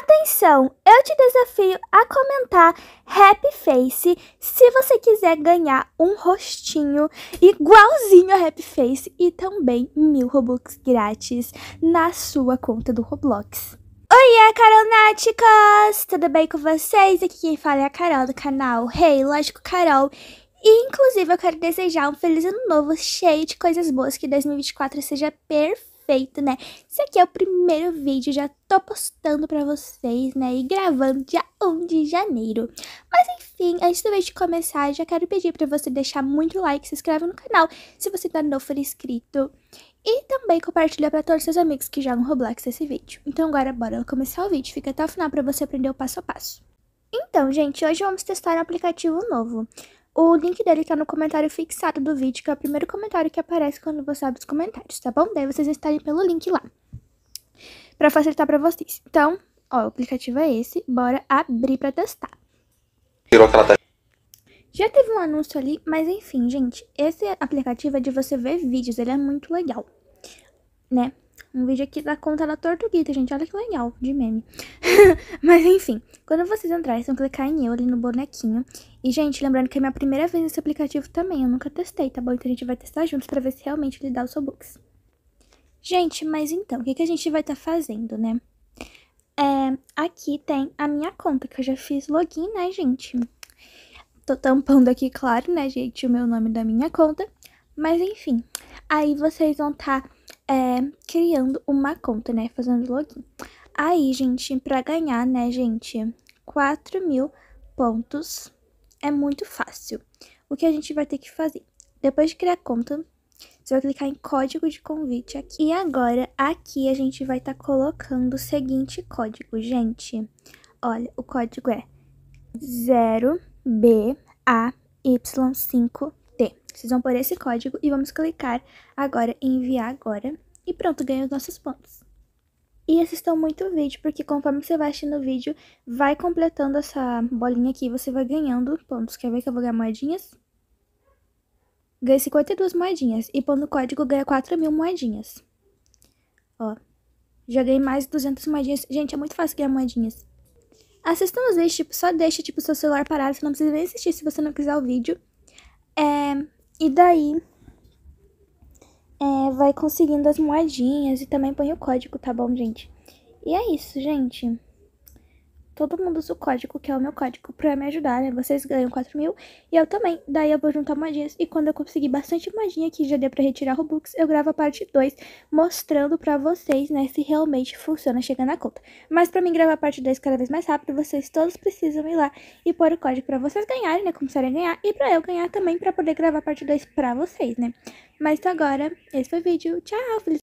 Atenção, eu te desafio a comentar Happy Face se você quiser ganhar um rostinho igualzinho a Happy Face e também mil Robux grátis na sua conta do Roblox. Oi, Caronáticas! Tudo bem com vocês? Aqui quem fala é a Carol do canal Rei, hey, Lógico Carol. E, inclusive, eu quero desejar um feliz ano novo cheio de coisas boas, que 2024 seja perfeito perfeito, né? Esse aqui é o primeiro vídeo, já tô postando pra vocês, né? E gravando dia 1 de janeiro. Mas enfim, antes do vídeo começar, já quero pedir pra você deixar muito like, se inscreve no canal se você ainda não for inscrito. E também compartilha pra todos os seus amigos que jogam Roblox esse vídeo. Então agora bora começar o vídeo, fica até o final pra você aprender o passo a passo. Então, gente, hoje vamos testar um aplicativo novo. O link dele tá no comentário fixado do vídeo, que é o primeiro comentário que aparece quando você abre os comentários, tá bom? Daí vocês estarem pelo link lá, pra facilitar pra vocês. Então, ó, o aplicativo é esse, bora abrir pra testar. Tirou aquela Já teve um anúncio ali, mas enfim, gente, esse aplicativo é de você ver vídeos, ele é muito legal, né? Um vídeo aqui da conta da Tortuguita, gente. Olha que legal, de meme. Mas enfim, quando vocês entrarem, vocês vão clicar em eu ali no bonequinho. E, gente, lembrando que é minha primeira vez nesse aplicativo também. Eu nunca testei, tá bom? Então a gente vai testar juntos pra ver se realmente ele dá o seu books. Gente, mas então, o que, que a gente vai estar tá fazendo, né? É, aqui tem a minha conta, que eu já fiz login, né, gente? Tô tampando aqui, claro, né, gente, o meu nome da minha conta. Mas enfim, aí vocês vão estar... Tá é, criando uma conta, né? Fazendo login. Aí, gente, para ganhar, né, gente, 4 mil pontos é muito fácil. O que a gente vai ter que fazer? Depois de criar a conta, você vai clicar em código de convite aqui. E agora, aqui a gente vai estar tá colocando o seguinte código, gente. Olha, o código é 0BAY5 precisam pôr esse código e vamos clicar agora em enviar agora. E pronto, ganha os nossos pontos. E assistam muito o vídeo, porque conforme você vai assistindo o vídeo, vai completando essa bolinha aqui, você vai ganhando pontos. Quer ver que eu vou ganhar moedinhas? Ganhei 52 moedinhas, e pondo o código ganha 4 mil moedinhas. Ó, já ganhei mais 200 moedinhas. Gente, é muito fácil ganhar moedinhas. Assistam os vídeos, tipo, só deixa, tipo, seu celular parado, você não precisa nem assistir se você não quiser o vídeo. É, e daí é, vai conseguindo as moedinhas e também põe o código, tá bom, gente? E é isso, gente todo mundo usa o código, que é o meu código, pra me ajudar, né? Vocês ganham 4 mil e eu também. Daí eu vou juntar modinhas e quando eu conseguir bastante modinha que já deu pra retirar Robux, eu gravo a parte 2 mostrando pra vocês, né, se realmente funciona chegando na conta. Mas pra mim gravar a parte 2 cada vez mais rápido, vocês todos precisam ir lá e pôr o código pra vocês ganharem, né, começarem a ganhar e pra eu ganhar também pra poder gravar a parte 2 pra vocês, né? Mas então agora, esse foi o vídeo. Tchau, feliz